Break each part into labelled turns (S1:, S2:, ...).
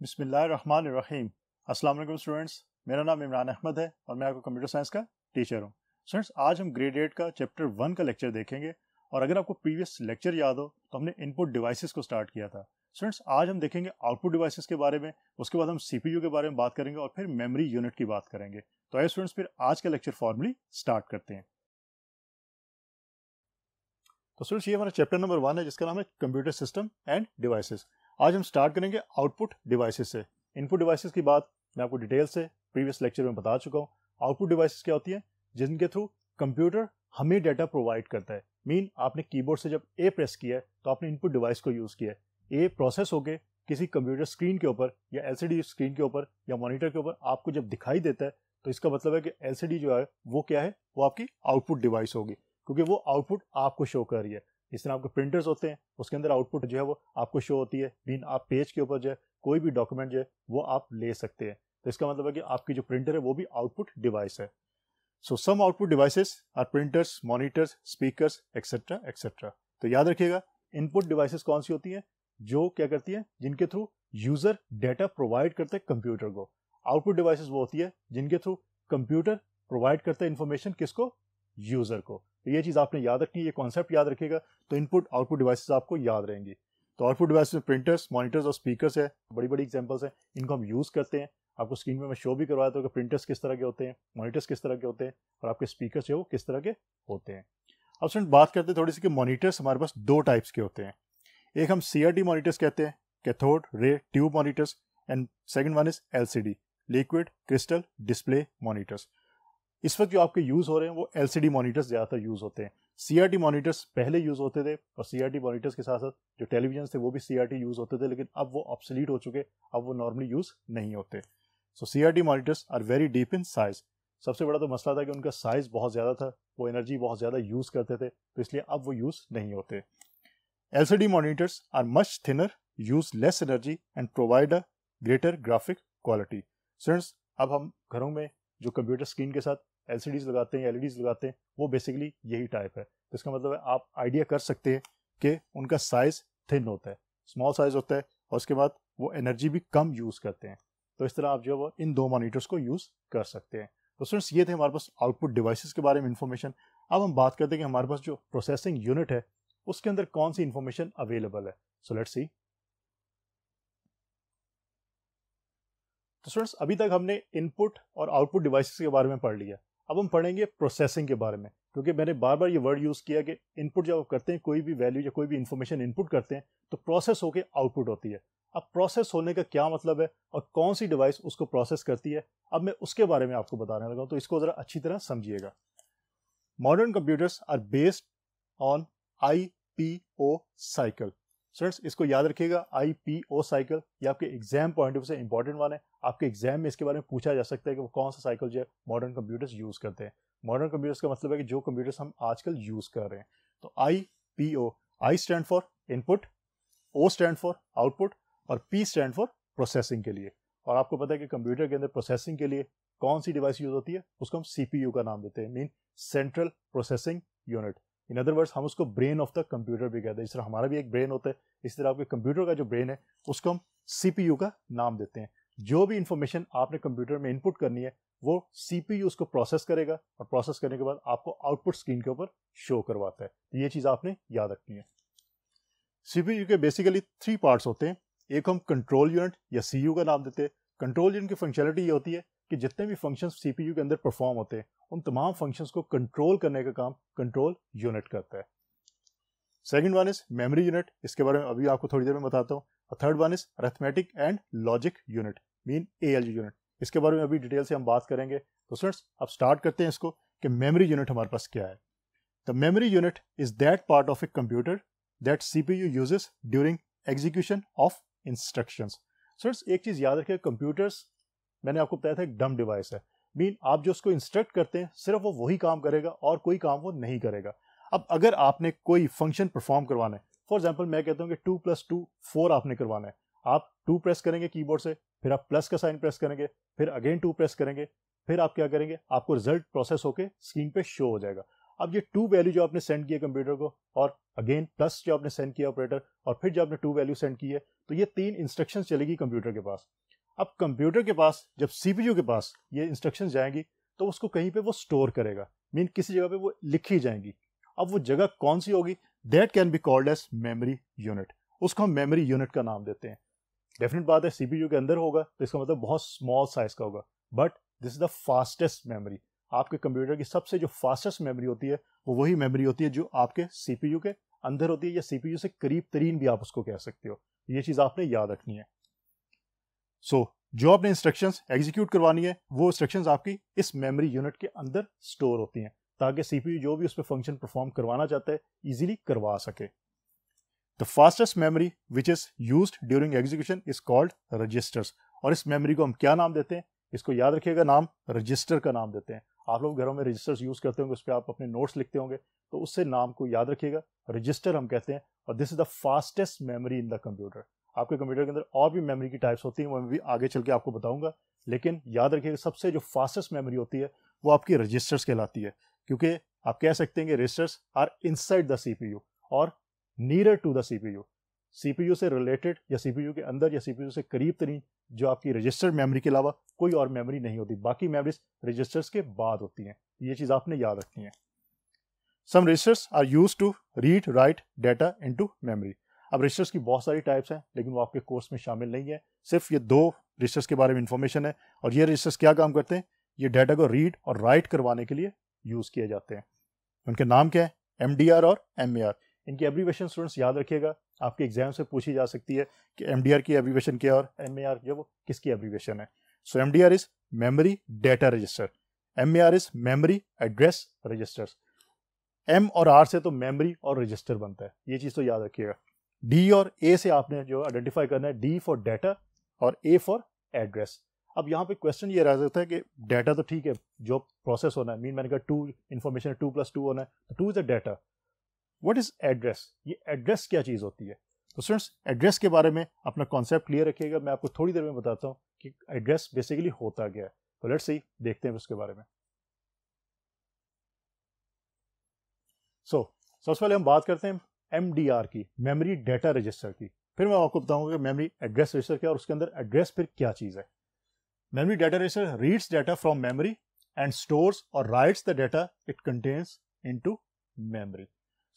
S1: बिसमीम असल स्टूडेंट्स मेरा नाम इमरान अहमद है और मैं आपको कंप्यूटर साइंस का टीचर हूँ स्टूडेंट्स आज हम ग्रेड एट का चैप्टर वन का लेक्चर देखेंगे और अगर आपको प्रीवियस लेक्चर याद हो तो हमने इनपुट डिवाइसेस को स्टार्ट किया था स्टूडेंट्स आज हम देखेंगे आउटपुट डिवाइसेस के बारे में उसके बाद हम सी के बारे में बात करेंगे और फिर मेमरी यूनिट की बात करेंगे तो आइए स्टूडेंट्स फिर आज का लेक्चर फॉर्मली स्टार्ट करते हैं तो स्टूडेंट्स ये हमारा चैप्टर नंबर वन है जिसका नाम है कंप्यूटर सिस्टम एंड डिवाइसेज आज हम स्टार्ट करेंगे आउटपुट डिवाइसेस से इनपुट डिवाइसेस की बात मैं आपको डिटेल से प्रीवियस लेक्चर में बता चुका हूँ आउटपुट डिवाइसेस क्या होती हैं जिनके थ्रू कंप्यूटर हमें डेटा प्रोवाइड करता है मीन आपने कीबोर्ड से जब ए प्रेस किया है तो आपने इनपुट डिवाइस को यूज़ किया है ए प्रोसेस होकर किसी कंप्यूटर स्क्रीन के ऊपर या एलसीडी स्क्रीन के ऊपर या मॉनिटर के ऊपर आपको जब दिखाई देता है तो इसका मतलब है कि एलसीडी जो है वो क्या है वो आपकी आउटपुट डिवाइस होगी क्योंकि वो आउटपुट आपको शो कर रही है इस तरह आपके प्रिंटर्स होते हैं उसके अंदर आउटपुट जो है वो आपको शो होती है मीन आप पेज के ऊपर जो है कोई भी डॉक्यूमेंट जो है वो आप ले सकते हैं तो इसका मतलब है कि आपकी जो प्रिंटर है वो भी आउटपुट डिवाइस है so some output devices are printers monitors speakers etcetera etcetera तो याद रखिएगा इनपुट डिवाइसेस कौन सी होती हैं जो क्या करती हैं जिनके थ्रू यूजर डेटा प्रोवाइड करते हैं कंप्यूटर को आउटपुट डिवाइसेस वो होती है जिनके थ्रू कंप्यूटर प्रोवाइड करता है इन्फॉर्मेशन किसको यूज़र को तो ये चीज़ आपने याद रखनी है ये कॉन्सेप्ट याद रखेगा तो इनपुट आउटपुट डिवाइसेस आपको याद रहेंगी तो आउटपुट डिवाइस में प्रिंटर्स मॉनिटर्स और स्पीकर्स है बड़ी बड़ी एग्जांपल्स हैं इनको हम यूज़ करते हैं आपको स्क्रीन पर मैं शो भी करवाया था कि प्रिंटर्स किस तरह के होते हैं मॉनिटर्स किस तरह के होते हैं और आपके स्पीकर्स है वो किस तरह के होते हैं अब सर बात करते हैं थोड़ी सी कि मॉनिटर्स हमारे पास दो टाइप्स के होते हैं एक हम सी आर डी मॉनिटर्स कहते हैं cathode ray tube monitors and second one is L C D liquid crystal display monitors इस वक्त जो आपके यूज़ हो रहे हैं वो एल सी डी मोनीटर्स ज़्यादातर यूज़ होते हैं सी मोनीटर्स पहले यूज़ होते थे और सी मोनीटर्स के साथ साथ जो टेलीविजन थे वो भी सी आर टी यूज़ होते थे लेकिन अब वो ऑप्सलीट हो चुके अब वो नॉर्मली यूज़ नहीं होते so C R T monitors are very deep in size सबसे बड़ा तो मसला था कि उनका साइज़ बहुत ज़्यादा था वो एनर्जी बहुत ज़्यादा यूज़ करते थे तो इसलिए अब वो यूज़ नहीं होते L C D monitors are much thinner use less energy and provide a greater graphic quality अब हम घरों में जो कंप्यूटर स्क्रीन के साथ एल लगाते हैं एल लगाते हैं वो बेसिकली यही टाइप है तो इसका मतलब है आप आइडिया कर सकते हैं कि उनका साइज़ थिन होता है स्मॉल साइज़ होता है और उसके बाद वो एनर्जी भी कम यूज़ करते हैं तो इस तरह आप जो है वो इन दो मॉनिटर्स को यूज़ कर सकते हैं तो फ्रेंड्स ये थे हमारे पास आउटपुट डिवाइसेस के बारे में इन्फॉर्मेशन अब हम बात करते हैं कि हमारे पास जो प्रोसेसिंग यूनिट है उसके अंदर कौन सी इन्फॉर्मेशन अवेलेबल है सो लेट्स सी तो फ्रेंड्स अभी तक हमने इनपुट और आउटपुट डिवाइसेस के बारे में पढ़ लिया अब हम पढ़ेंगे प्रोसेसिंग के बारे में क्योंकि मैंने बार बार ये वर्ड यूज़ किया कि इनपुट जब आप करते हैं कोई भी वैल्यू या कोई भी इन्फॉर्मेशन इनपुट करते हैं तो प्रोसेस होकर आउटपुट होती है अब प्रोसेस होने का क्या मतलब है और कौन सी डिवाइस उसको प्रोसेस करती है अब मैं उसके बारे में आपको बताने लगा हूँ तो इसको ज़रा अच्छी तरह समझिएगा modern computers are based on I P O cycle students इसको याद रखिएगा आई पी ओ साइकिल ये आपके एग्जाम पॉइंट ऑफ से इंपॉर्टेंट वन है आपके एग्जाम में इसके बारे में पूछा जा सकता है कि वो कौन सा साइकिल जो है मॉडर्न कंप्यूटर्स यूज़ करते हैं मॉडर्न कंप्यूटर्स का मतलब है कि जो कंप्यूटर्स हम आजकल यूज़ कर रहे हैं तो I P O I stand for input O stand for output और पी स्टैंड फॉर प्रोसेसिंग के लिए और आपको पता है कि कंप्यूटर के अंदर प्रोसेसिंग के लिए कौन सी डिवाइस यूज़ होती है उसको हम सी का नाम देते हैं mean central processing unit in other words हम उसको ब्रेन ऑफ द कंप्यूटर भी कहते हैं इस तरह हमारा भी एक ब्रेन होता है इस तरह आपके कंप्यूटर का जो ब्रेन है उसको हम सी का नाम देते हैं जो भी इंफॉर्मेशन आपने कंप्यूटर में इनपुट करनी है वो सी उसको प्रोसेस करेगा और प्रोसेस करने के बाद आपको आउटपुट स्क्रीन के ऊपर शो करवाता है तो ये चीज़ आपने याद रखनी है सीपीयू के बेसिकली थ्री पार्ट्स होते हैं एक हम कंट्रोल यूनिट या सी का नाम देते हैं कंट्रोल यूनिट की फंक्शनलिटी ये होती है कि जितने भी फंक्शंस सीपीयू के अंदर परफॉर्म होते हैं उन तमाम फंक्शंस को कंट्रोल करने का काम कंट्रोल यूनिट करता है second one is memory unit इसके बारे में अभी आपको थोड़ी देर में बताता हूँ और third one is arithmetic and logic unit mean a unit इसके बारे में अभी डिटेल से हम बात करेंगे तो स्टूडेंट्स अब स्टार्ट करते हैं इसको कि मेमरी यूनिट हमारे पास क्या है the memory unit is that part of a computer that C P U uses during execution of instruction sir एक चीज़ याद रखिए कंप्यूटर्स मैंने आपको बताया था एक डम डिवाइस है मीन आप जो उसको इंस्ट्रक्ट करते हैं सिर्फ वो वही काम करेगा और कोई काम वो नहीं करेगा अब अगर आपने कोई फंक्शन परफॉर्म करवाना है फॉर एग्जाम्पल मैं कहता हूँ कि टू प्लस टू फोर आपने करवाना है आप टू प्रेस करेंगे कीबोर्ड से फिर आप प्लस का साइन प्रेस करेंगे फिर अगेन टू प्रेस करेंगे फिर आप क्या करेंगे आपको रिजल्ट प्रोसेस होकर स्क्रीन पे शो हो जाएगा अब ये टू वैल्यू जो आपने सेंड किया कंप्यूटर को और अगेन प्लस जो आपने सेंड किया ऑपरेटर और फिर जो आपने टू वैल्यू सेंड की है तो ये तीन इंस्ट्रक्शंस चलेगी कंप्यूटर के पास अब कंप्यूटर के पास जब सी के पास ये इंस्ट्रक्शन जाएंगी तो उसको कहीं पर वो स्टोर करेगा मीन किसी जगह पे वो लिखी जाएंगी अब वो जगह कौन सी होगी that can be called as memory unit उसको हम मेमरी यूनिट का नाम देते हैं डेफिनेट बात है सी के अंदर होगा तो इसका मतलब बहुत स्मॉल साइज का होगा but this is the fastest memory आपके कंप्यूटर की सबसे जो फास्टेस्ट मेमोरी होती है वो वही मेमोरी होती है जो आपके सीपीयू के अंदर होती है या सीपीयू से करीब तरीन भी आप उसको कह सकते हो ये चीज़ आपने याद रखनी है सो so, जो आपने इंस्ट्रक्शंस एग्जीक्यूट करवानी है वो इंस्ट्रक्शंस आपकी इस मेमोरी यूनिट के अंदर स्टोर होती हैं ताकि सीपीयू जो भी उस पर फंक्शन परफॉर्म करवाना चाहता है इजीली करवा सके the fastest memory which is use during execution is called registers और इस मेमोरी को हम क्या नाम देते हैं इसको याद रखिएगा नाम रजिस्टर का नाम देते हैं आप लोग घरों में रजिस्टर्स यूज करते होंगे उस पर आप अपने नोट्स लिखते होंगे तो उससे नाम को याद रखिएगा रजिस्टर हम कहते हैं और this is the fastest memory in the computer आपके कंप्यूटर के अंदर और भी मेमोरी की टाइप्स होती हैं वो मैं भी आगे चल के आपको बताऊंगा लेकिन याद रखिएगा सबसे जो फास्टेस्ट मेमोरी होती है वो आपकी रजिस्टर्स कहलाती है क्योंकि आप कह सकते हैं कि registers are inside the C और nearer to the C P से रिलेटेड या सी के अंदर या सी से करीब तरीन जो आपकी रजिस्टर्ड मेमोरी के अलावा कोई और मेमोरी नहीं होती बाकी मेमोरीज रजिस्टर्स के बाद होती हैं ये चीज़ आपने याद रखनी है some registers are use to read write data into memory अब रिसर्च की बहुत सारी टाइप्स हैं लेकिन वो आपके कोर्स में शामिल नहीं है सिर्फ ये दो रिसर्च के बारे में इन्फॉर्मेशन है और ये रिसर्च क्या काम करते हैं ये डाटा को रीड और राइट करवाने के लिए यूज़ किए जाते हैं उनके नाम क्या है एम और एम इनकी एब्रीवेशन स्टूडेंट्स याद रखिएगा आपके एग्जाम से पूछी जा सकती है कि एम की एब्रीवेशन क्या और एम ए जो वो किसकी एब्रीवेशन है so M D R is memory data register M A R is memory address registers M और आर से तो मेमरी और रजिस्टर बनता है ये चीज़ तो याद रखिएगा डी और ए से आपने जो आइडेंटिफाई करना है डी फॉर डाटा और ए फॉर एड्रेस अब यहाँ पे क्वेश्चन ये रह सकता है कि डेटा तो ठीक है जो प्रोसेस होना है मीन मैंने कहा two information two plus two होना है तो two is a data what is address ये एड्रेस क्या चीज़ होती है तो स्टूडेंट्स एड्रेस के बारे में अपना कॉन्सेप्ट क्लियर रखिएगा मैं आपको थोड़ी देर में बताता हूँ कि एड्रेस बेसिकली होता क्या है तो लेट्स ही देखते हैं उसके बारे में सो so, सबसे पहले हम बात करते हैं एम की मेमोरी डेटा रजिस्टर की फिर मैं आपको बताऊंगा कि मेमोरी एड्रेस रजिस्टर क्या और उसके अंदर एड्रेस फिर क्या चीज़ है memory data register reads data from memory and stores or writes the data it contains into memory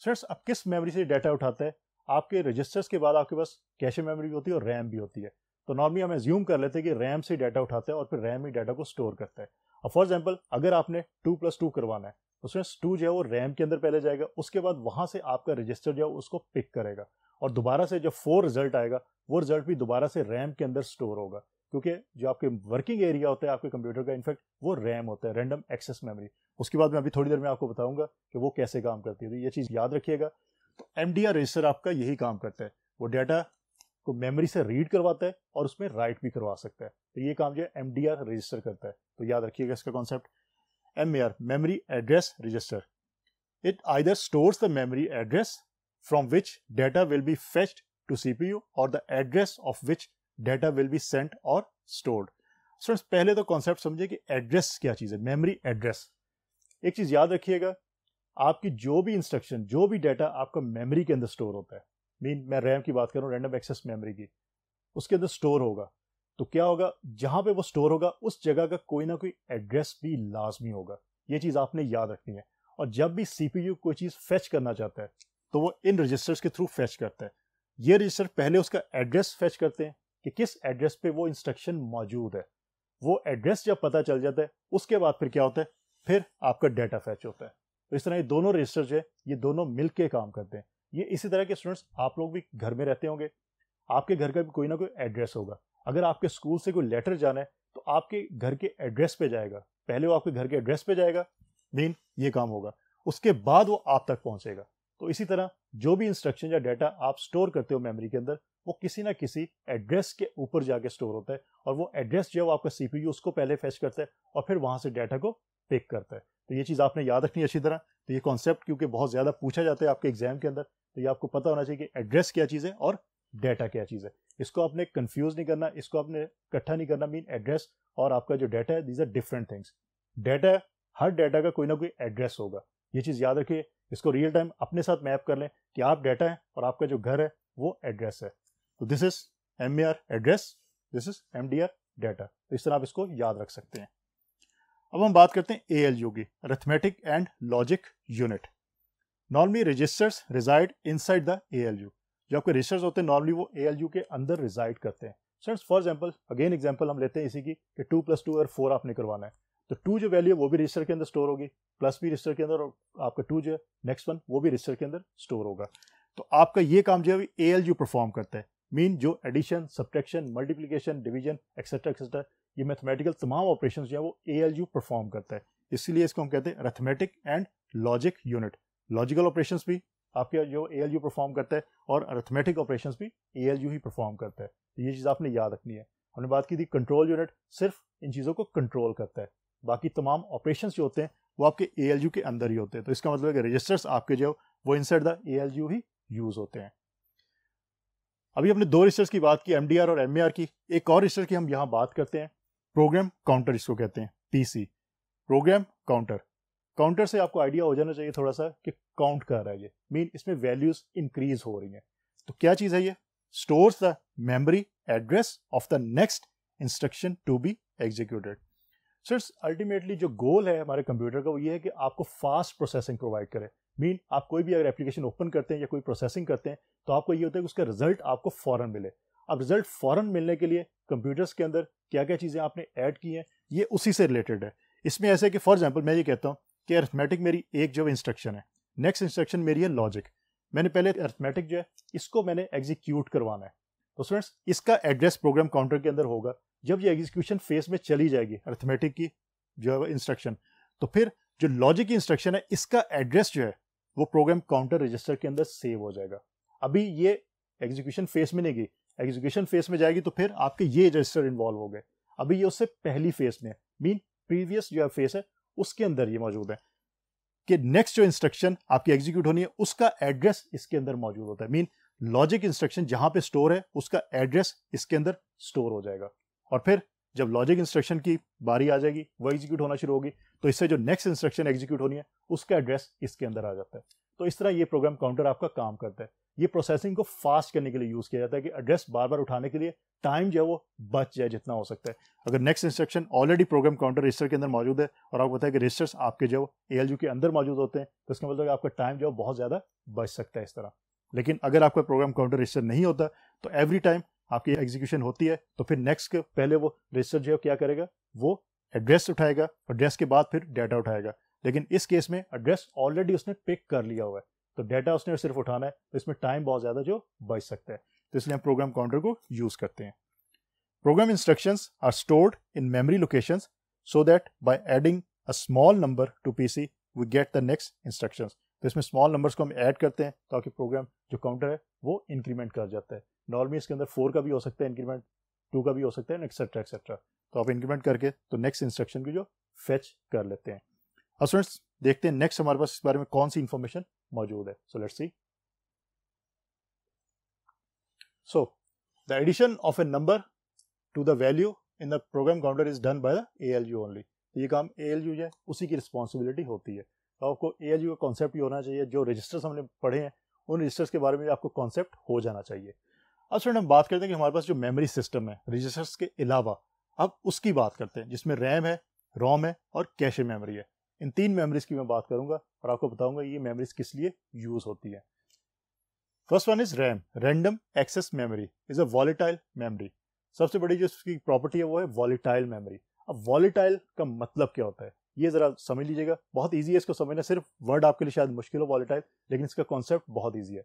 S1: friends अब किस मेमोरी से डेटा उठाता है आपके रजिस्टर्स के बाद आपके पास कैश मेमोरी भी होती है और रैम भी होती है तो नॉर्मली हम एज्यूम कर लेते हैं कि रैम से डेटा उठाते हैं और फिर रैम ही डेटा को स्टोर करता है अब फॉर एग्जाम्पल अगर आपने टू प्लस टू करवाना है उसमें स्टू जो है वो रैम के अंदर पहले जाएगा उसके बाद वहाँ से आपका रजिस्टर जो है उसको पिक करेगा और दोबारा से जो फोर रिजल्ट आएगा वो रिजल्ट भी दोबारा से रैम के अंदर स्टोर होगा क्योंकि जो आपके वर्किंग एरिया होता है आपके कंप्यूटर का इनफैक्ट वो रैम होता है रैंडम एक्सेस मेमोरी उसके बाद मैं अभी थोड़ी देर में आपको बताऊंगा कि वो कैसे काम करती है तो ये चीज़ याद रखिएगा तो एम डी आर रजिस्टर आपका यही काम करता है वो डाटा को मेमोरी से रीड करवाता है और उसमें राइट भी करवा सकता है तो ये काम जो है एम डी आर रजिस्टर करता है तो याद रखिएगा इसका concept MAR memory address register. It either stores the memory address from which data will be fetched to CPU or the address of which data will be sent or stored. Students so, पहले तो concept समझे कि address क्या चीज़ है memory address एक चीज़ याद रखिएगा आपकी जो भी इंस्ट्रक्शन जो भी डाटा आपका मेमोरी के अंदर स्टोर होता है मीन मैं रैम की बात कर रहा करूँ रैंडम एक्सेस मेमोरी की उसके अंदर स्टोर होगा तो क्या होगा जहां पे वो स्टोर होगा उस जगह का कोई ना कोई एड्रेस भी लाजमी होगा ये चीज़ आपने याद रखनी है और जब भी सीपीयू कोई चीज़ फेच करना चाहता है तो वो इन रजिस्टर्स के थ्रू फेच करता है ये रजिस्टर पहले उसका एड्रेस फेच करते हैं कि किस एड्रेस पे वो इंस्ट्रक्शन मौजूद है वो एड्रेस जब पता चल जाता है उसके बाद फिर क्या होता है फिर आपका डेटा फैच होता है तो इस तरह ये दोनों रजिस्टर जो है ये दोनों मिल के काम करते हैं ये इसी तरह के स्टूडेंट्स आप लोग भी घर में रहते होंगे आपके घर का भी कोई ना कोई एड्रेस होगा अगर आपके स्कूल से कोई लेटर जाना है तो आपके घर के एड्रेस पे जाएगा पहले वो आपके घर के एड्रेस पे जाएगा मेन ये काम होगा उसके बाद वो आप तक पहुंचेगा तो इसी तरह जो भी इंस्ट्रक्शन या डाटा आप स्टोर करते हो मेमोरी के अंदर वो किसी ना किसी एड्रेस के ऊपर जाके स्टोर होता है और वो एड्रेस जो है वो आपका सी उसको पहले फेच करता है और फिर वहां से डाटा को पिक करता है तो ये चीज़ आपने याद रखनी अच्छी तरह तो ये कॉन्सेप्ट क्योंकि बहुत ज़्यादा पूछा जाता है आपके एग्जाम के अंदर तो ये आपको पता होना चाहिए कि एड्रेस क्या चीज़ है और डाटा क्या चीज़ है इसको आपने कंफ्यूज नहीं करना इसको आपने इकट्ठा नहीं करना मीन एड्रेस और आपका जो डाटा है these are different things data हर डाटा का कोई ना कोई एड्रेस होगा ये चीज़ याद रखिए इसको रियल टाइम अपने साथ मैप कर लें कि आप डाटा है और आपका जो घर है वो एड्रेस है तो this is M address this is M data तो इस तरह आप इसको याद रख सकते हैं अब हम बात करते हैं ए एल यू की arithmetic and logic unit normally registers reside inside the A L U जो आपके रिसर्च होते हैं नॉर्मली वो ए के अंदर रिजाइड करते हैं students for example again example हम लेते हैं इसी की कि टू प्लस टू अगर फोर आपने करवाना है तो टू जो वैल्यू है वो भी रजिस्टर के अंदर स्टोर होगी प्लस भी रजिस्टर के अंदर और आपका टू जो है नेक्स्ट वन वो भी रजिस्टर के अंदर स्टोर होगा तो आपका ये काम जो है ए एल यू परफॉर्म करता है मीन जो addition subtraction multiplication division etcetera etcetera ये मैथमेटिकल तमाम ऑपरेशन जो है वो ए एल यू परफॉर्म करता है इसीलिए इसको हम कहते हैं arithmetic and logic unit logical operation भी आपके जो ए एल यू परफॉर्म करता है और अर्थमेटिक ऑपरेशन भी ए एल यू ही परफॉर्म करता है तो ये चीज़ आपने याद रखनी है हमने बात की थी कंट्रोल यूनिट सिर्फ इन चीज़ों को कंट्रोल करता है बाकी तमाम ऑपरेशन जो होते हैं वो आपके ए एल यू के अंदर ही होते हैं तो इसका मतलब है कि रजिस्टर्स आपके जो वो साइड द ए ही यूज़ होते हैं अभी हमने दो रजिस्टर्स की बात की एम डी आर और एम आर की एक और रजिस्टर की हम यहाँ बात करते हैं प्रोग्राम काउंटर इसको कहते हैं पी प्रोग्राम काउंटर काउंटर से आपको आइडिया हो जाना चाहिए थोड़ा सा कि काउंट कर रहा है ये मीन इसमें वैल्यूज इंक्रीज हो रही हैं तो क्या चीज़ है ये stores the memory address of the next instruction to be executed sir ultimately जो गोल है हमारे कंप्यूटर का वो ये है कि आपको फास्ट प्रोसेसिंग प्रोवाइड करे मीन आप कोई भी अगर एप्लीकेशन ओपन करते हैं या कोई प्रोसेसिंग करते हैं तो आपको ये होता है कि उसका रिजल्ट आपको फ़ौरन मिले अब रिजल्ट फ़ौरन मिलने के लिए कंप्यूटर्स के अंदर क्या क्या चीज़ें आपने ऐड की हैं ये उसी से रिलेटेड है इसमें ऐसे कि फॉर एग्जाम्पल मैं ये कहता हूँ कि अर्थमेटिक मेरी एक जो इंस्ट्रक्शन है नेक्स्ट इंस्ट्रक्शन मेरी है लॉजिक मैंने पहले अर्थमेटिक जो है इसको मैंने एग्जीक्यूट करवाना है तो स्टूडेंट्स इसका एड्रेस प्रोग्राम काउंटर के अंदर होगा जब ये एग्जीक्यूशन फेस में चली जाएगी अर्थमेटिक की जो है इंस्ट्रक्शन तो फिर जो लॉजिक की इंस्ट्रक्शन है इसका एड्रेस जो है वो प्रोग्राम काउंटर रजिस्टर के अंदर सेव हो जाएगा अभी ये एग्जीक्यूशन फेस में नहीं गई एग्जीक्यूशन फेस में जाएगी तो फिर आपके ये रजिस्टर इन्वॉल्व हो गए अभी ये उससे पहली फेस में मीन प्रीवियस जो फेस है उसके अंदर ये मौजूद है कि नेक्स्ट जो इंस्ट्रक्शन आपकी एग्जीक्यूट होनी है उसका एड्रेस इसके अंदर मौजूद होता है मीन लॉजिक इंस्ट्रक्शन जहां पे स्टोर है उसका एड्रेस इसके अंदर स्टोर हो जाएगा और फिर जब लॉजिक इंस्ट्रक्शन की बारी आ जाएगी वो एग्जीक्यूट होना शुरू होगी तो इससे जो नेक्स्ट इंस्ट्रक्शन एग्जीक्यूट होनी है उसका एड्रेस इसके अंदर आ जाता है तो इस तरह ये प्रोग्राम काउंटर आपका काम करता है ये प्रोसेसिंग को फास्ट करने के लिए यूज़ किया जाता है कि एड्रेस बार बार उठाने के लिए टाइम जो है वो बच जाए जितना हो सकता है अगर next instruction already program counter register के अंदर मौजूद है और आपको पता है कि रजिस्टर्स आपके जो ए एल के अंदर मौजूद होते हैं तो इसका मतलब आपका टाइम जो है बहुत ज़्यादा बच सकता है इस तरह लेकिन अगर आपका प्रोग्राम काउंटर रजिस्टर नहीं होता तो एवरी टाइम आपकी एग्जीक्यूशन होती है तो फिर नेक्स्ट पहले वो रजिस्टर जो है क्या करेगा वो एड्रेस उठाएगा एड्रेस के बाद फिर डाटा उठाएगा लेकिन इस केस में एड्रेस ऑलरेडी उसने पिक कर लिया हुआ है तो डेटा उसने सिर्फ उठाना है तो इसमें टाइम बहुत ज़्यादा जो बच सकता है तो इसलिए हम प्रोग्राम काउंटर को यूज़ करते हैं instruction are are in memory location so that by adding a small number to P C we get the next instruction तो इसमें स्मॉल नंबर्स को हम ऐड करते हैं ताकि प्रोग्राम जो काउंटर है वो इंक्रीमेंट कर जाता है नॉर्मली इसके अंदर फोर का भी हो सकता है इंक्रीमेंट टू का भी हो सकता है एक्सेट्रा एक्सेट्रा तो आप इंक्रीमेंट करके तो नेक्स्ट इंस्ट्रक्शन की जो फेच कर लेते हैं अब फ्रेंड्स देखते हैं नेक्स्ट हमारे पास इस बारे में कौन सी इंफॉर्मेशन मौजूद है so let's see so the addition of a number to the value in the program counter is done by the ALU only तो ये काम एएलयू है उसी की रिस्पॉन्सिबिलिटी होती है तो आपको एएलयू का कॉन्सेप्ट ही होना चाहिए जो रजिस्टर्स हमने पढ़े हैं उन रजिस्टर्स के बारे में आपको कॉन्सेप्ट हो जाना चाहिए अब स्टूडेंट हम बात करते हैं कि हमारे पास जो मेमोरी सिस्टम है रजिस्टर्स के अलावा अब उसकी बात करते हैं जिसमें रैम है रोम है और कैशे मेमोरी है इन तीन मेमरीज की मैं बात करूंगा और आपको बताऊंगा ये मेमरीज किस लिए यूज होती है first one is RAM random access memory is a volatile memory सबसे बड़ी जो इसकी प्रॉपर्टी है वो है वॉलीटाइल मेमोरी अब वॉलीटाइल का मतलब क्या होता है ये जरा समझ लीजिएगा बहुत ईजी है इसको समझना सिर्फ वर्ड आपके लिए शायद मुश्किल हो वॉलीटाइल लेकिन इसका कॉन्सेप्ट बहुत ईजी है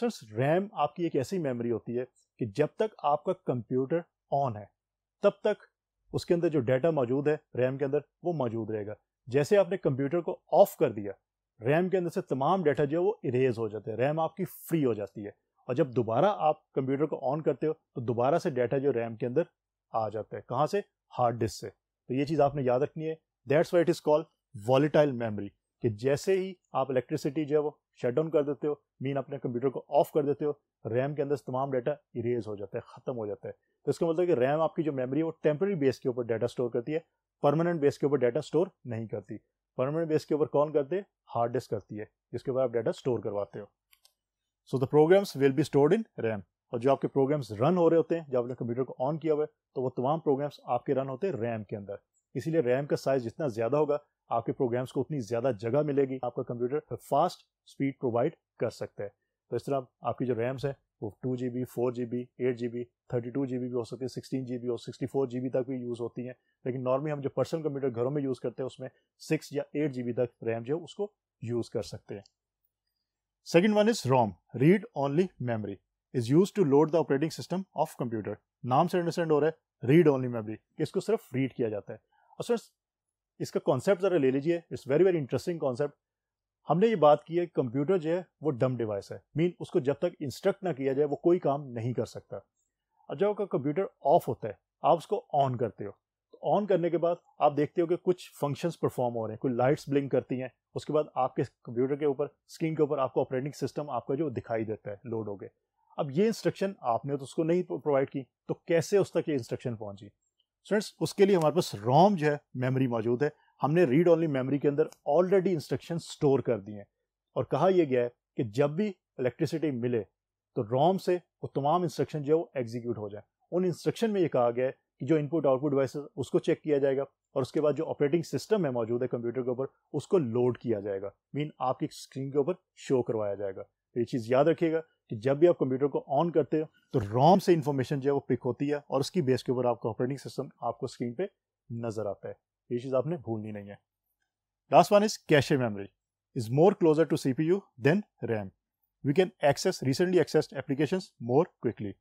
S1: सर रैम आपकी एक ऐसी मेमोरी होती है कि जब तक आपका कंप्यूटर ऑन है तब तक उसके अंदर जो डाटा मौजूद है रैम के अंदर वो मौजूद रहेगा जैसे आपने कंप्यूटर को ऑफ कर दिया रैम के अंदर से तमाम डाटा जो है वो इरेज हो जाते हैं रैम आपकी फ्री हो जाती है और जब दोबारा आप कंप्यूटर को ऑन करते हो तो दोबारा से डाटा जो रैम के अंदर आ जाता है कहाँ से हार्ड डिस्क से तो ये चीज़ आपने याद रखनी है that's why it is called volatile memory कि जैसे ही आप इलेक्ट्रिसिटी जो है वो शट डाउन कर देते हो मीन अपने कंप्यूटर को ऑफ कर देते हो रैम के अंदर से तमाम डाटा इरेज हो जाता है ख़त्म हो जाता है तो इसका मतलब कि रैम आपकी जो मेमोरी है वो टेम्प्रेरी बेस के ऊपर डाटा स्टोर करती है परमानेंट बेस के ऊपर डाटा स्टोर नहीं करती परमानेंट बेस के ऊपर कौन करते हार्ड डिस्क करती है जिसके ऊपर आप डाटा स्टोर करवाते हो so the programs will be stored in RAM और जो आपके प्रोग्राम्स रन हो रहे होते हैं जब आपने कंप्यूटर को ऑन किया हुआ है तो वो तमाम प्रोग्राम्स आपके रन होते हैं रैम के अंदर इसीलिए रैम का साइज जितना ज़्यादा होगा आपके प्रोग्राम्स को उतनी ज़्यादा जगह मिलेगी आपका कंप्यूटर फास्ट स्पीड प्रोवाइड कर सकता है तो इस तरह आपकी जो रैम्स है वो two G B four G B eight G B thirty two G B भी हो सकती है सिक्सटीन जी बी और सिक्सटी फोर जी बी तक भी यूज़ होती हैं लेकिन नॉर्मली हम जो पर्सनल कंप्यूटर घरों में यूज़ करते हैं उसमें सिक्स या एट जी बी तक रैम जो है उसको यूज़ कर सकते हैं second one is ROM read only memory is use to load the operating system of computer नाम से अंडरस्टैंड हो रहा है रीड ओनली मेमरी इसको सिर्फ रीड किया जाता है और सर इसका कॉन्सेप्ट ज़रा ले लीजिए it's very very interesting concept हमने ये बात की है कंप्यूटर जो है वो डम डिवाइस है मीन उसको जब तक इंस्ट्रक्ट ना किया जाए वो कोई काम नहीं कर सकता अब जब आपका कंप्यूटर ऑफ होता है आप उसको ऑन करते हो तो ऑन करने के बाद आप देखते हो कि कुछ फंक्शंस परफॉर्म हो रहे हैं कुछ लाइट्स ब्लिंक करती हैं उसके बाद आपके कंप्यूटर के ऊपर स्क्रीन के ऊपर आपको ऑपरेटिंग सिस्टम आपका जो दिखाई देता है लोड हो गए अब ये इंस्ट्रक्शन आपने तो उसको नहीं प्रोवाइड की तो कैसे उस तक ये इंस्ट्रक्शन पहुंची फ्रेंड्स उसके लिए हमारे पास रोम जो है मेमोरी मौजूद है हमने रीड ओनली मेमोरी के अंदर ऑलरेडी इंस्ट्रक्शन स्टोर कर दिए हैं और कहा यह गया है कि जब भी इलेक्ट्रिसिटी मिले तो रोम से वो तमाम इंस्ट्रक्शन जो है वो एग्जीक्यूट हो जाए उन इंस्ट्रक्शन में ये कहा गया है कि जो इनपुट आउटपुट डिवाइसेस उसको चेक किया जाएगा और उसके बाद जो ऑपरेटिंग सिस्टम है मौजूद है कंप्यूटर के ऊपर उसको लोड किया जाएगा मीन आपकी स्क्रीन के ऊपर शो करवाया जाएगा तो ये चीज़ याद रखिएगा कि जब भी आप कंप्यूटर को ऑन करते हो तो रोम से इन्फॉर्मेशन जो है वो पिक होती है और उसकी बेस के ऊपर आपका ऑपरेटिंग सिस्टम आपको स्क्रीन पे नजर आता है ये चीज़ आपने भूलनी नहीं है last one is cache memory is more closer to C P U then RAM we can access recently access application more quickly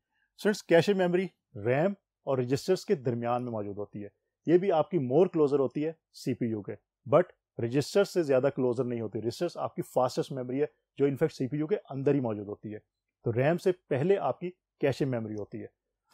S1: Since cache memory RAM और रजिस्टर्स के दरमियान में मौजूद होती है ये भी आपकी मोर क्लोजर होती है सीपीयू के बट रजिस्टर्स से ज़्यादा क्लोजर नहीं होती रजिस्टर्स आपकी फास्टेस्ट मेमोरी है जो इनफैक्ट यू के अंदर ही मौजूद होती है तो रैम से पहले आपकी कैशे मेमोरी होती है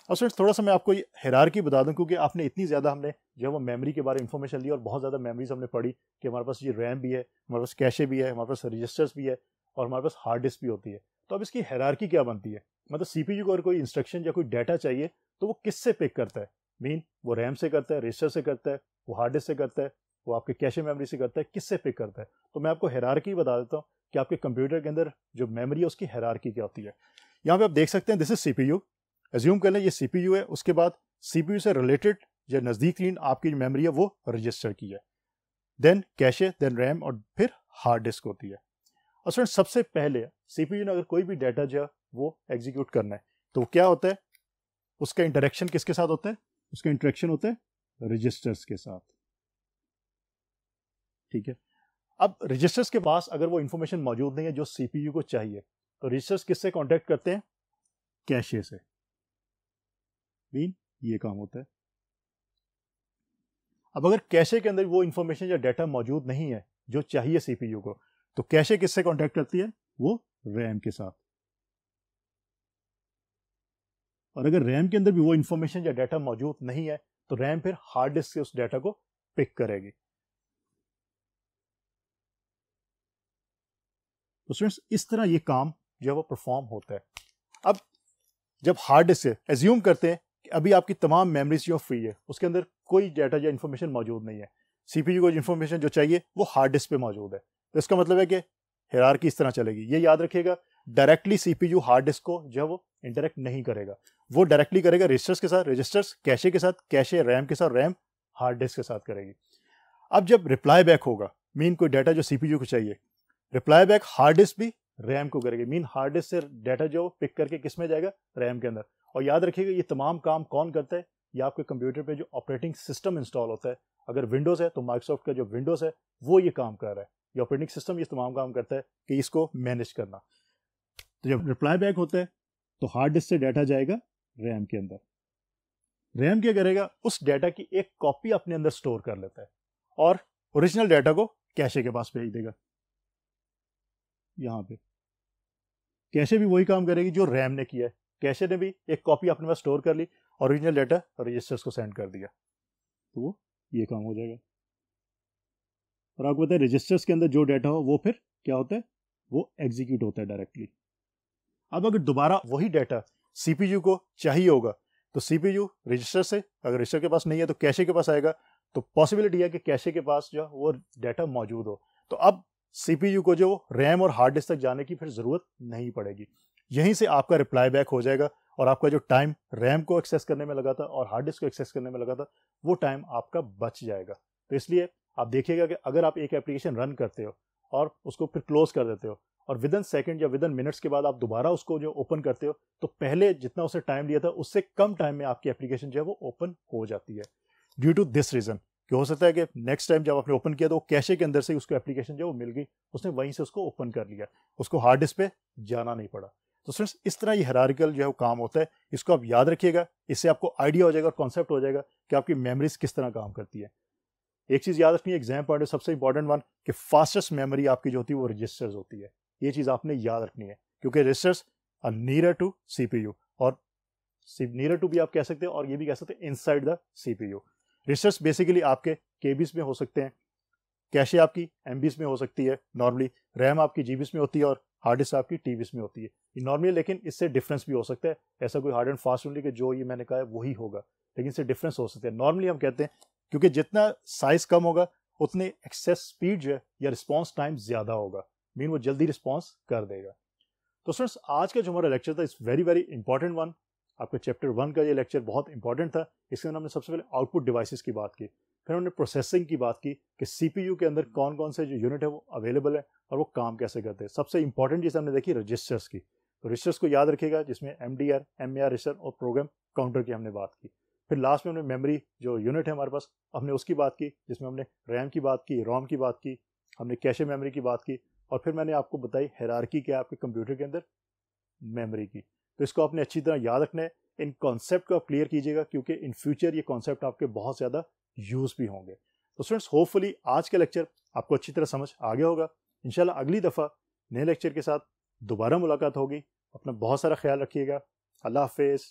S1: और सर थोड़ा सा मैं आपको हैरार की बता दूं क्योंकि आपने इतनी ज़्यादा हमने जो है वो मेमोरी के बारे में इन्फॉर्मेशन ली और बहुत ज़्यादा मेमोरीज हमने पढ़ी कि हमारे पास ये रैम भी है हमारे पास कैशे भी है हमारे पास रजिस्टर्स भी है और हमारे पास हार्ड डिस्क भी होती है तो अब इसकी हैरारकी क्या बनती है मतलब यू को अगर कोई इंस्ट्रक्शन या कोई डाटा चाहिए तो वो किससे पिक करता है मीन वो रैम से करता है रजिस्टर से करता है वो हार्ड डिस्क से करता है वो आपके कैशे मेमोरी से करता है किससे पिक करता है तो मैं आपको हैरारकी बता देता हूँ कि आपके कंप्यूटर के अंदर जो मेमोरी है उसकी हैरारकी क्या होती है यहाँ पे आप देख सकते हैं दिस इज सीपीयू एज्यूम कर लें ये सी है उसके बाद सी से रिलेटेड या नज़दीक तीन आपकी मेमोरी है वो रजिस्टर की है देन कैश है देन रैम और फिर हार्ड डिस्क होती है और सबसे पहले सीपीयू ने अगर कोई भी डाटा जो है वो एग्जीक्यूट करना है तो क्या होता है उसका इंटरेक्शन किसके साथ होता है उसका इंटरेक्शन होता है रजिस्टर्स के साथ ठीक है अब रजिस्टर्स के पास अगर वो इंफॉर्मेशन मौजूद नहीं है जो सीपीयू को चाहिए तो रजिस्टर्स किससे कांटेक्ट करते हैं कैशे से मीन ये काम होता है अब अगर कैशे के अंदर वो इंफॉर्मेशन या डाटा मौजूद नहीं है जो चाहिए सीपीयू को तो कैशे किससे कॉन्टेक्ट करती है वो रैम के साथ और अगर रैम के अंदर भी वो इंफॉर्मेशन या डाटा मौजूद नहीं है तो रैम फिर हार्ड डिस्क से उस डाटा को पिक करेगी तो इस तरह ये काम जो है वो परफॉर्म होता है अब जब हार्ड डिस्क से एज्यूम करते हैं अभी आपकी तमाम मेमरीज जो फ्री है उसके अंदर कोई डाटा या इन्फॉर्मेशन मौजूद नहीं है सीपीयू को इन्फॉर्मेशन जो चाहिए वो हार्ड डिस्क पे मौजूद है तो इसका मतलब है कि हेरार की इस तरह चलेगी ये याद रखिएगा डायरेक्टली सीपीयू हार्ड डिस्क को जो है वो इंटरेक्ट नहीं करेगा वो डायरेक्टली करेगा रजिस्टर्स के साथ रजिस्टर्स कैशे के साथ कैशे रैम के साथ रैम हार्ड डिस्क के साथ करेगी अब जब रिप्लाई बैक होगा मीन कोई डाटा जो सीपीयू को चाहिए रिप्लाई बैक हार्ड डिस्क भी रैम को करेगी मीन हार्ड डिस्क से डाटा जो पिक करके किस में जाएगा रैम के अंदर और याद रखिएगा ये तमाम काम कौन करता है या आपके कंप्यूटर पे जो ऑपरेटिंग सिस्टम इंस्टॉल होता है अगर विंडोज़ है तो माइक्रोसॉफ्ट का जो विंडोज़ है वो ये काम कर रहा है ये ऑपरेटिंग सिस्टम ये तमाम काम करता है कि इसको मैनेज करना तो जब रिप्लाई बैक होता है तो हार्ड डिस्क से डाटा जाएगा रैम के अंदर रैम क्या करेगा उस डाटा की एक कॉपी अपने अंदर स्टोर कर लेता है और ओरिजिनल डाटा को कैशे के पास भेज देगा यहाँ पे कैशे भी वही काम करेगी जो रैम ने किया है कैशे ने भी एक कॉपी अपने पास स्टोर कर ली ओरिजिनल लेटर रजिस्टर्स को सेंड कर दिया तो वो ये काम हो जाएगा और आपको पता है रजिस्टर्स के अंदर जो डेटा हो वो फिर क्या होता है वो एग्जीक्यूट होता है डायरेक्टली अब अगर दोबारा वही डेटा सीपीयू को चाहिए होगा तो सीपीयू रजिस्टर से अगर रजिस्टर के पास नहीं है तो कैशे के पास आएगा तो पॉसिबिलिटी है कि कैशे के पास जो वो डेटा मौजूद हो तो अब सीपीयू को जो रैम और हार्ड डिस्क तक जाने की फिर ज़रूरत नहीं पड़ेगी यहीं से आपका रिप्लाई बैक हो जाएगा और आपका जो टाइम रैम को एक्सेस करने में लगा था और हार्ड डिस्क को एक्सेस करने में लगा था वो टाइम आपका बच जाएगा तो इसलिए आप देखिएगा कि अगर आप एक एप्लीकेशन रन करते हो और उसको फिर क्लोज कर देते हो और विद इन सेकेंड या विद इन मिनट्स के बाद आप दोबारा उसको जो ओपन करते हो तो पहले जितना उसने टाइम लिया था उससे कम टाइम में आपकी एप्लीकेशन जो है वो ओपन हो जाती है ड्यू टू दिस रीज़न कि हो सकता है कि नेक्स्ट टाइम जब आपने ओपन किया तो वो कैशे के अंदर से उसको एप्लीकेशन जो वो मिल गई उसने वहीं से उसको ओपन कर लिया उसको हार्ड डिस्क पे जाना नहीं पड़ा तो फ्रेंड्स इस तरह ये हरारिकल जो है वो काम होता है इसको आप याद रखिएगा इससे आपको आइडिया हो जाएगा और कॉन्सेप्ट हो जाएगा कि आपकी मेमरीज किस तरह काम करती है एक चीज़ याद रखनी है एग्जाम पॉइंट सबसे इंपॉर्टेंट वन कि फास्टेस्ट मेमोरी आपकी जो होती है वो रजिस्टर्स होती है ये चीज़ आपने याद रखनी है क्योंकि registers are nearer to C और नीरर टू भी आप कह सकते हैं और ये भी कह सकते हैं inside the C P registers basically आपके के में हो सकते हैं कैशे आपकी एम में हो सकती है नॉर्मली रैम आपकी जी में होती है और हार्ड डिस्क आपकी टी में होती है ये नॉर्मली लेकिन इससे डिफरेंस भी हो सकता है ऐसा कोई हार्ड एंड फास्ट नहीं कि जो ये मैंने कहा है वही होगा लेकिन इससे डिफरेंस हो सकता है नॉर्मली हम कहते हैं क्योंकि जितना साइज कम होगा उतने एक्सेस स्पीड जो है या रिस्पॉन्स टाइम ज़्यादा होगा मीन वो जल्दी रिस्पॉन्स कर देगा तो फ्रेंड्स आज का जो हमारा लेक्चर था इस वेरी वेरी इंपॉर्टेंट वन आपका चैप्टर वन का ये लेक्चर बहुत इंपॉर्टेंट था इसके अंदर हमने सबसे पहले आउटपुट डिवाइसेस की बात की फिर हमने प्रोसेसिंग की बात की कि सीपीयू के अंदर कौन कौन से जो यूनिट है वो अवेलेबल है और वो काम कैसे करते हैं सबसे इंपॉर्टेंट चीज़ हमने देखी रजिस्टर्स की तो रजिस्टर्स को याद रखेगा जिसमें M D R M A R register और प्रोग्राम काउंटर की हमने बात की फिर लास्ट में हमने मेमोरी जो यूनिट है हमारे पास हमने उसकी बात की जिसमें हमने रैम की बात की रोम की बात की हमने कैशे मेमोरी की बात की और फिर मैंने आपको बताई हैरारकी क्या आपके कंप्यूटर के अंदर मेमोरी की तो इसको आपने अच्छी तरह याद रखना है इन कॉन्सेप्ट को आप क्लियर कीजिएगा क्योंकि इन फ्यूचर ये कॉन्सेप्ट आपके बहुत ज़्यादा यूज़ भी होंगे तो स्टूडेंट्स होपफुली आज का लेक्चर आपको अच्छी तरह समझ आ गया होगा इन अगली दफ़ा नए लेक्चर के साथ दोबारा मुलाकात होगी अपना बहुत सारा ख्याल रखिएगा अल्लाह हाफिज़